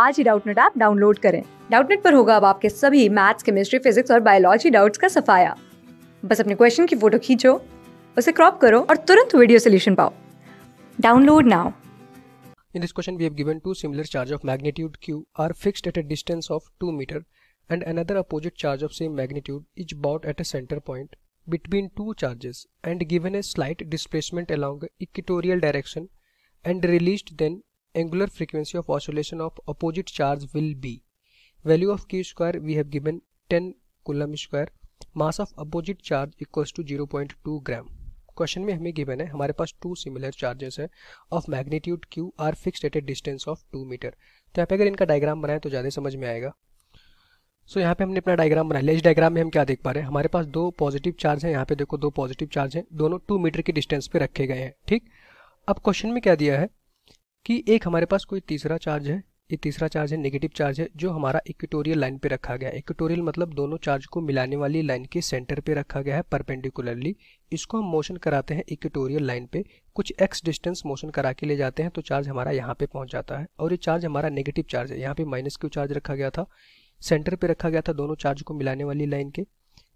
आज ही Doubtnut app download करें डाउटनेट पर होगा अब आपके सभी मैथ्स केमिस्ट्री फिजिक्स और बायोलॉजी डाउट्स का सफाया बस अपने क्वेश्चन की फोटो खींचो उसे क्रॉप करो और तुरंत वीडियो सोल्यूशन पाओ download now In this question, we have given two similar charge of magnitude q are fixed at a distance of 2 meter and another opposite charge of same magnitude is bought at a center point between two charges and given a slight displacement along equatorial direction and released then angular frequency of oscillation of opposite charge will be value of q square we have given 10 coulomb square mass of opposite charge equals to 0.2 gram question में हमें given है हमारे पास two similar charges है of magnitude q are fixed at a distance of two metre तो यहाँ पे अगर इनका डायग्राम बनाए तो ज़्यादा समझ में आएगा सो so, यहाँ पे हमने अपना डायग्राम बनाया लिया इस डायग्राम में हम क्या देख पा रहे हैं हमारे पास दो पॉजिटिव चार्ज हैं यहाँ पे देखो दो पॉजिटिव चार्ज हैं दोनों टू मीटर के डिस्टेंस पे रखे गए हैं ठीक अब क्वेश्चन में क्या दिया है कि एक हमारे पास कोई तीसरा चार्ज है ये तीसरा चार्ज है नेगेटिव चार्ज है जो हमारा इक्वेटोरियल लाइन पे रखा गया है इक्वेटोरियल मतलब दोनों चार्ज को मिलाने वाली लाइन के सेंटर पे रखा गया है परपेंडिकुलरली इसको हम मोशन कराते हैं इक्वेटोरियल लाइन पे कुछ एक्स डिस्टेंस मोशन करा के ले जाते हैं तो चार्ज हमारा यहाँ पे पहुंच जाता है और ये चार्ज हमारा नेगेटिव चार्ज है यहाँ पे माइनस क्यू चार्ज रखा गया था सेंटर पे रखा गया था दोनों चार्ज को मिलाने वाली लाइन के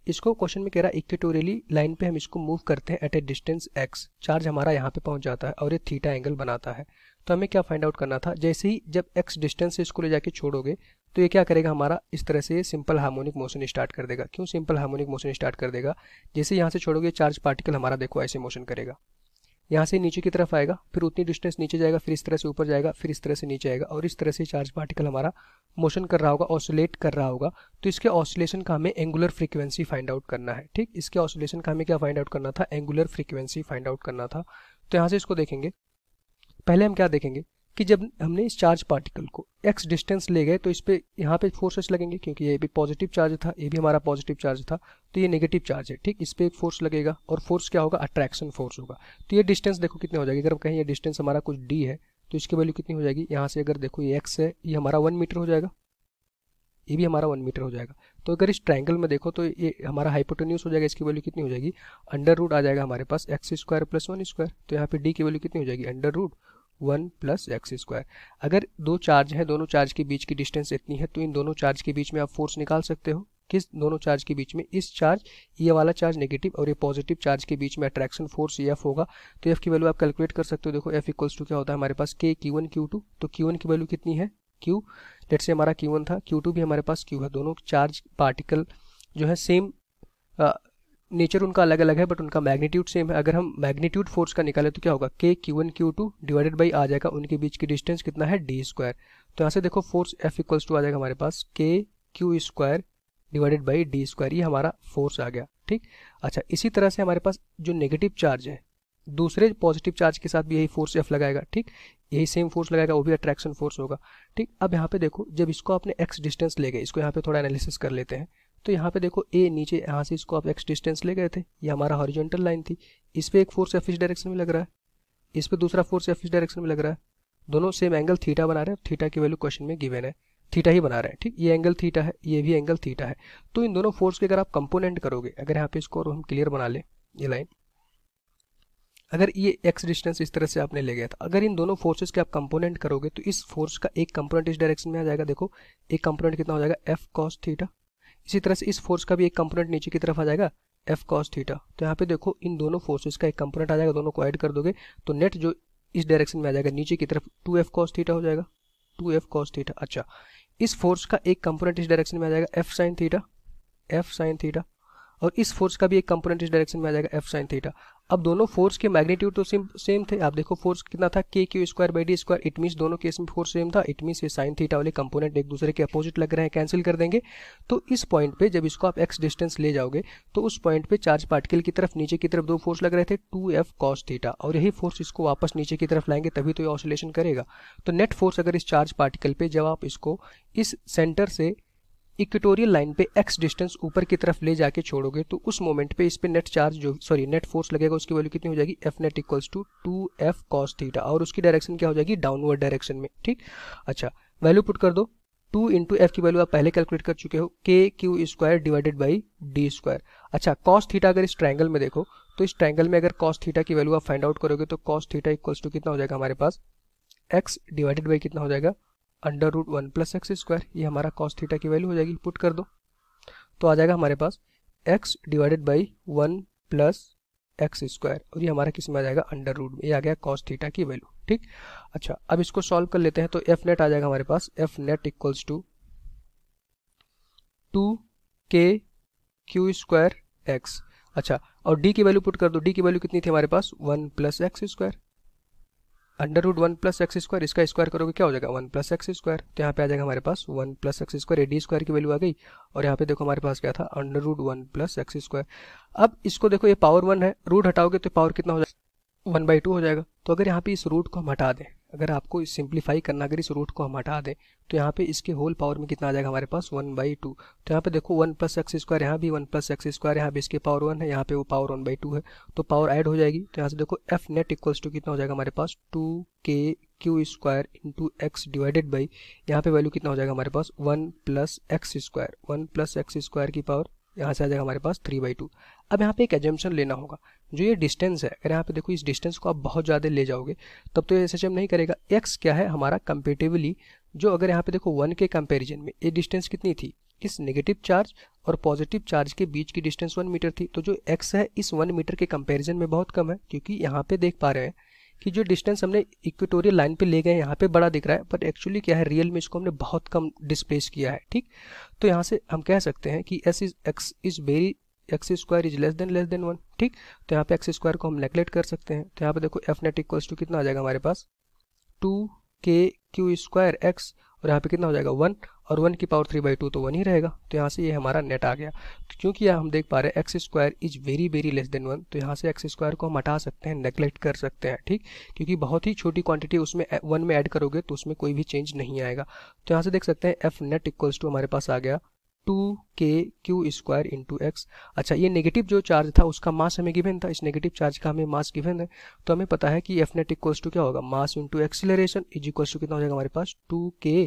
इसको क्वेश्चन में कह रहा है इक्वेटोरियली लाइन पे हम इसको मूव करते हैं at a distance x charge हमारा यहाँ पे पहुंच जाता है और ये थीटा एंगल बनाता है तो हमें क्या फाइंड आउट करना था जैसे ही जब एक्स डिस्टेंस से इसको ले जाके छोड़ोगे तो ये क्या करेगा हमारा इस तरह से सिंपल हार्मोनिक मोशन स्टार्ट कर देगा क्यों सिंपल हार्मोनिक मोशन स्टार्ट कर देगा जैसे यहाँ से छोड़ोगे चार्ज पार्टिकल हमारा देखो ऐसे मोशन करेगा यहाँ से नीचे की तरफ आएगा फिर उतनी डिस्टेंस नीचे जाएगा फिर इस तरह से ऊपर जाएगा फिर इस तरह से नीचे आएगा और इस तरह से चार्ज पार्टिकल हमारा मोशन कर रहा होगा ऑसोलेट कर रहा होगा तो इसके ऑसोलेशन का हमें एंगुलर फ्रीक्वेंसी फाइंड आउट करना है ठीक इसके ऑसोलेशन का हमें क्या फाइंड आउट करना था एंगुलर फ्रीक्वेंसी फाइंड आउट करना था तो यहाँ से इसको देखेंगे पहले हम क्या देखेंगे कि जब हमने इस चार्ज पार्टिकल को x डिस्टेंस ले गए तो इस पर यहाँ पे फोर्सेस लगेंगे क्योंकि ये भी पॉजिटिव चार्ज था ये भी हमारा पॉजिटिव चार्ज था तो ये नेगेटिव चार्ज है ठीक इस पर एक फोर्स लगेगा और फोर्स क्या होगा अट्रैक्शन फोर्स होगा तो ये डिस्टेंस देखो कितने हो जाएगी अगर हम कहें ये डिस्टेंस हमारा कुछ डी है तो इसकी वैल्यू कितनी हो जाएगी यहाँ से अगर देखो ये एक्स है ये हमारा वन मीटर हो जाएगा ये भी हमारा वन मीटर हो जाएगा तो अगर इस ट्रायंगल में देखो तो ये हमारा हाइपोटोन्यूस हो जाएगा इसकी वैल्यू कितनी हो जाएगी अंडर रूट आ जाएगा हमारे पास x square plus one square तो यहाँ पे डी की वैल्यू कितनी हो जाएगी under root one plus x square अगर दो चार्ज हैं दोनों चार्ज के बीच की डिस्टेंस इतनी है तो इन दोनों चार्ज के बीच में आप फोर्स निकाल सकते हो किस दोनों चार्ज के बीच में इस चार्ज ये वाला चार्ज नेगेटिव और ये पॉजिटिव चार्ज के बीच में अट्रैक्शन फोर्स एफ होगा तो एफ e की वैल्यू आप कैलकुलेट कर सकते हो देखो एफ इक्वल्स टू क्या होता है हमारे पास k q one q two तो क्यू वन की वैल्यू कितनी है क्यू लेट से हमारा क्यू वन था क्यू टू भी हमारे पास क्यू है दोनों चार्ज पार्टिकल जो है सेम नेचर उनका अलग अलग है बट उनका मैग्नीट्यूड सेम है अगर हम मैग्नीट्यूड फोर्स का निकाले तो क्या होगा k q one q two divided by आ जाएगा उनके बीच की डिस्टेंस कितना है डी स्क्वायर तो यहाँ से देखो फोर्स एफ इक्वल्स टू आ जाएगा हमारे पास k q square divided by d square ये हमारा फोर्स आ गया ठीक अच्छा इसी तरह से हमारे पास जो नेगेटिव चार्ज है दूसरे पॉजिटिव चार्ज के साथ भी यही फोर्स एफ लगाएगा ठीक यही सेम फोर्स लगाएगा वो भी अट्रैक्शन फोर्स होगा ठीक अब यहाँ पे देखो जब इसको आपने एक्स डिस्टेंस ले गए इसको यहाँ पे थोड़ा एनालिसिस कर लेते हैं तो यहाँ पे देखो ए नीचे यहाँ से इसको आप एक्स डिस्टेंस ले गए थे ये हमारा हॉरिजॉन्टल लाइन थी इस पर एक फोर्स एफ इस डायरेक्शन में लग रहा है इस पर दूसरा फोर्स एफ इस डायरेक्शन में लग रहा है दोनों सेम एंगल थीटा बना रहे हैं थीटा की वैल्यू क्वेश्चन में गिवन है थीटा ही बना रहे हैं ठीक ये एंगल थीटा है ये भी एंगल थीटा है तो इन दोनों फोर्स के अगर आप कंपोनेंट करोगे अगर यहाँ पे इसको और हम क्लियर बना लें ये लाइन अगर ये एक्स डिस्टेंस इस तरह से आपने ले गया था अगर इन दोनों फोर्सेस के आप कंपोनेंट करोगे तो इस फोर्स का एक कंपोनेंट इस डायरेक्शन में आ जाएगा देखो एक कंपोनेंट कितना हो जाएगा एफ कॉस थीटा इसी तरह से इस फोर्स का भी एक कंपोनेंट नीचे की तरफ आ जाएगा एफ कॉस थीटा तो यहाँ पे देखो इन दोनों फोर्सेस का एक कंपोनेंट आ जाएगा दोनों को ऐड कर दोगे तो नेट जो इस डायरेक्शन में आ जाएगा नीचे की तरफ टू एफ कॉस थीटा हो जाएगा टू एफ कॉस थीटा अच्छा इस फोर्स का एक कंपोनेंट इस डायरेक्शन में आ जाएगा F sine theta F sine theta और इस फोर्स का भी एक कंपोनेंट इस डायरेक्शन में आ जाएगा एफ साइन थीटा अब दोनों फोर्स के मैग्नीट्यूड तो सेम सेम थे आप देखो फोर्स कितना था k q square by d square it means दोनों केस में फोर्स सेम था इट मीन्स ये साइन थीटा वाले कंपोनेंट एक दूसरे के अपोजिट लग रहे हैं कैंसिल कर देंगे तो इस पॉइंट पे जब इसको आप एक्स डिस्टेंस ले जाओगे तो उस पॉइंट पे चार्ज पार्टिकल की तरफ नीचे की तरफ दो फोर्स लग रहे थे टू एफ कॉस थीटा और यही फोर्स इसको वापस नीचे की तरफ लाएंगे तभी तो ये ऑसोलेशन करेगा तो नेट फोर्स अगर इस चार्ज पार्टिकल पर जब आप इसको इस सेंटर से इक्वेटोरियल लाइन पे एक्स डिस्टेंस ऊपर की तरफ ले जाके छोड़ोगे तो उस मोमेंट पे इस पे नेट चार्ज जो सॉरी नेट फोर्स लगेगा उसकी वैल्यू कितनी हो जाएगी F net equals to two F cos theta और उसकी डायरेक्शन क्या हो जाएगी डाउनवर्ड डायरेक्शन में ठीक अच्छा वैल्यू पुट कर दो टू इंटू एफ की वैल्यू आप पहले कैलकुलेट कर चुके हो k q square divided by d square अच्छा कॉस थीटा अगर इस ट्राइंगल में देखो तो इस ट्राइंगल में अगर कॉस थीटा की वैल्यू आप फाइंड आउट करोगे तो कॉस थीटा इक्वल्स टू कितना हो जाएगा हमारे पास एक्स डिवाइडेड बाई कितना हो जाएगा under root one plus x square ये हमारा कॉस थीटा की वैल्यू हो जाएगी पुट कर दो तो आ जाएगा हमारे पास x divided by one plus x square और ये हमारा किस में आ जाएगा अंडर रूट में ये आ गया कॉस थीटा की वैल्यू ठीक अच्छा अब इसको सॉल्व कर लेते हैं तो एफ नेट आ जाएगा हमारे पास F net equals to two k q square x अच्छा और डी की वैल्यू पुट कर दो डी की वैल्यू कितनी थी हमारे पास one plus x square under root one plus x square इसका स्क्वायर करोगे क्या हो जाएगा वन प्लस एक्स स्क्वायर तो यहाँ पे आ जाएगा हमारे पास one plus x square a d square की वैल्यू आ गई और यहाँ पे देखो हमारे पास क्या था under root one plus x square अब इसको देखो ये पावर वन है रूट हटाओगे तो पावर कितना हो जाएगा वन बाई टू हो जाएगा तो अगर यहाँ पे इस रूट को हम हटा दें अगर आपको सिंप्लीफाई करना अगर इस रूट को हम हटा दें तो यहाँ पे इसके होल पावर में कितना आ जाएगा हमारे पास वन बाई टू तो यहाँ पे देखो वन प्लस एक्स स्क्वायर यहाँ भी वन प्लस एक्स स्क्वायर यहाँ भी इसके पावर वन है यहाँ पे वो पावर वन बाई टू है तो पावर ऐड हो जाएगी तो यहाँ से देखो एफ नेट इक्वल्स टू कितना हो जाएगा हमारे पास two k q square into x divided by यहाँ पे वैल्यू कितना हो जाएगा हमारे पास one plus x square one plus x square की पावर यहाँ से आ जाएगा हमारे पास थ्री बाई टू अब यहाँ पे एक एजम्पन लेना होगा जो ये डिस्टेंस है अगर यहाँ पे देखो इस डिस्टेंस को आप बहुत ज़्यादा ले जाओगे तब तो ये एस नहीं करेगा एक्स क्या है हमारा कंपेटिवली जो अगर यहाँ पे देखो वन के कंपेरिजन में ये डिस्टेंस कितनी थी इस नेगेटिव चार्ज और पॉजिटिव चार्ज के बीच की डिस्टेंस वन मीटर थी तो जो एक्स है इस वन मीटर के कंपेरिजन में बहुत कम है क्योंकि यहाँ पे देख पा रहे हैं कि जो डिस्टेंस हमने इक्वेटोरियल लाइन पे ले गए यहाँ पे बड़ा दिख रहा है पर एक्चुअली क्या है रियल में इसको हमने बहुत कम डिस्प्लेस किया है ठीक तो यहाँ से हम कह सकते हैं कि as is x is very x square is less than less than one ठीक तो यहाँ पे एक्स स्क्वायर को हम नेगलेक्ट कर सकते हैं तो यहाँ पे देखो एफ नेट इक्वल्स टू कितना आ जाएगा हमारे पास two k q square x और यहाँ पे कितना हो जाएगा वन और वन की पावर थ्री बाई टू तो वन ही रहेगा तो यहाँ से ये यह हमारा नेट आ गया तो क्योंकि यहाँ हम देख पा रहे हैं x square is very very less than one तो यहाँ से एक्स स्क्वायर को हम हटा सकते हैं नेग्लेक्ट कर सकते हैं ठीक क्योंकि बहुत ही छोटी क्वांटिटी उसमें वन में ऐड करोगे तो उसमें कोई भी चेंज नहीं आएगा तो यहाँ से देख सकते हैं एफ नेट इक्वल्स टू हमारे पास आ गया to k q square into x अच्छा ये नेगेटिव जो चार्ज था उसका मास हमें गिवन था इस नेगेटिव चार्ज का हमें मास गिवन है तो हमें पता है कि एफ नेट इक्वल्स टू क्या होगा mass into acceleration is equals to कितना हो जाएगा हमारे पास two k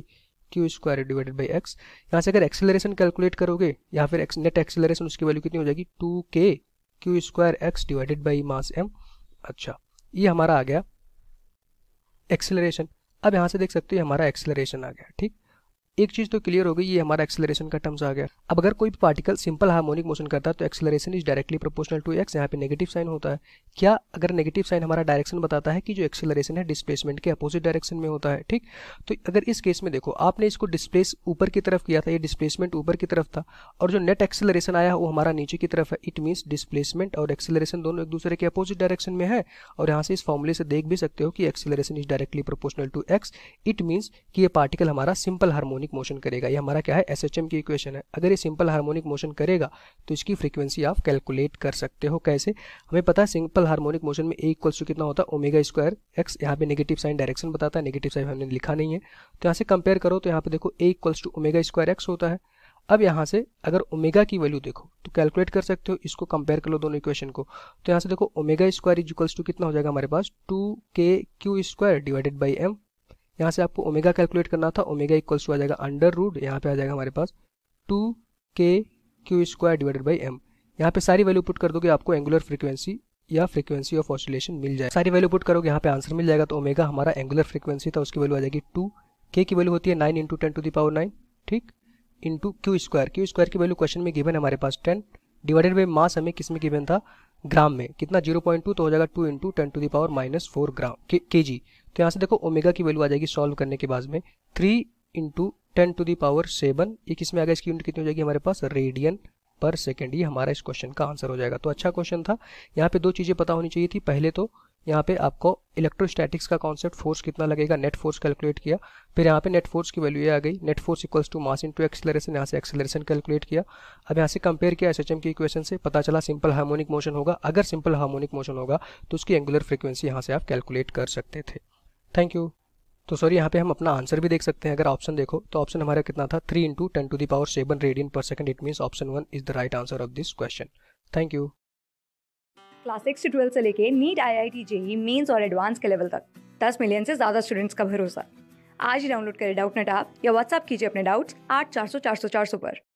q square divided by x यहाँ से अगर एक्सिलेशन कैलकुलेट करोगे या फिर नेट एक्सिलेशन उसकी वैल्यू कितनी हो जाएगी two k q square x divided by mass m अच्छा ये हमारा आ गया एक्सिलेशन अब यहाँ से देख सकते हो हमारा एक्सिलेशन आ गया ठीक एक चीज़ तो क्लियर हो गई ये हमारा एक्सेलरेशन का टर्म्स आ गया अब अगर कोई पार्टिकल सिंपल हार्मोनिक मोशन करता है तो acceleration is directly proportional to x यहाँ पे नेगेटिव साइन होता है क्या अगर नेगेटिव साइन हमारा डायरेक्शन बताता है कि जो एक्सेलरेशन है डिस्प्लेसमेंट के अपोजिट डायरेक्शन में होता है ठीक तो अगर इस केस में देखो आपने इसको डिस्प्लेस ऊपर की तरफ किया था ये डिस्प्लेसमेंट ऊपर की तरफ था और जो नेट एक्सेलरेशन आया वो हमारा नीचे की तरफ है इट मीन्स डिस्प्लेसमेंट और एक्सेलरेशन दोनों एक दूसरे के अपोजिट डायरेक्शन में है और यहाँ से इस फॉर्मुले से देख भी सकते हो कि acceleration is directly proportional to x it means कि ये पार्टिकल हमारा सिंपल हार्मोनिक हार्मोनिक मोशन करेगा ये हमारा क्या है एस की इक्वेशन है अगर ये सिंपल हार्मोनिक मोशन करेगा तो इसकी फ्रीक्वेंसी आप कैलकुलेट कर सकते हो कैसे हमें पता है सिंपल हार्मोनिक मोशन में ए इक्वल टू कितना होता है ओमेगा स्क्वायर एक्स यहाँ पे नेगेटिव साइन डायरेक्शन बताता है नेगेटिव साइन हमने लिखा नहीं है तो यहाँ से कंपेयर करो तो यहाँ पे देखो a equals to omega square x होता है अब यहाँ से अगर ओमेगा की वैल्यू देखो तो कैलकुलेट कर सकते हो इसको कंपेयर कर लो दोनों इक्वेशन को तो यहाँ से देखो omega square is equals to कितना हो जाएगा हमारे पास two k q square divided by m यहाँ से आपको ओमेगा कैलकुलेट करना था ओमेगा इक्वल्स टू आ जाएगा अंडर रूट यहाँ पे आ जाएगा हमारे पास two k q square divided by m यहाँ पे सारी वैल्यू पुट कर दोगे आपको एंगुलर फ्रीक्वेंसी या फ्रीक्वेंसी ऑफ ऑसिलेशन मिल जाएगा सारी वैल्यू पुट करोगे यहाँ पे आंसर मिल जाएगा तो ओमेगा हमारा एंगुलर फ्रीक्वेंसी था उसकी वैल्यू आ जाएगी टू के की वैल्यू होती है nine into ten to the power nine ठीक into q square q square की वैल्यू क्वेश्चन में गिवन हमारे पास टेन डिवाइडेड बाई मास हमें किस में गिवन था ग्राम में कितना जीरो पॉइंट टू तो हो जाएगा two into ten to the power minus four gram k g तो यहाँ से देखो ओमेगा की वैल्यू आ जाएगी सॉल्व करने के बाद में three into ten to the power seven ये किस में आ गया इसकी यूनिट कितनी हो जाएगी हमारे पास रेडियन पर सेकेंड ये हमारा इस क्वेश्चन का आंसर हो जाएगा तो अच्छा क्वेश्चन था यहाँ पे दो चीज़ें पता होनी चाहिए थी पहले तो यहाँ पे आपको इलेक्ट्रोस्टैटिक्स का कॉन्सेप्ट फोर्स कितना लगेगा नेट फोर्स कैलकुलेट किया फिर यहाँ पे नेट फोर्स की वैल्यू ये आ गई net force equals to mass into acceleration यहाँ से एक्सेलरेशन कैलकुलेट किया अब यहाँ से कंपेयर किया एस की इक्वेशन से पता चला सिंपल हार्मोनिक मोशन होगा अगर सिंपल हार्मोनिक मोशन होगा तो उसकी एंगुलर फ्रिक्वेंसी यहाँ से आप कैलकुलेट कर सकते थे थैंक यू तो सर यहाँ पे हम अपना आंसर भी देख सकते हैं अगर ऑप्शन देखो तो ऑप्शन हमारा कितना था three into ten to the power seven radian per second it mean option one is the right answer of this question thank you class six से ट्वेल्थ से लेके NEET I I T JEE mains और advance के level तक दस million से ज़्यादा students का भरोसा आज ही डाउनलोड करें डाउट नेट आप या व्हाट्सअप कीजिए अपने डाउट्स आठ चार सौ चार सौ चार सौ पर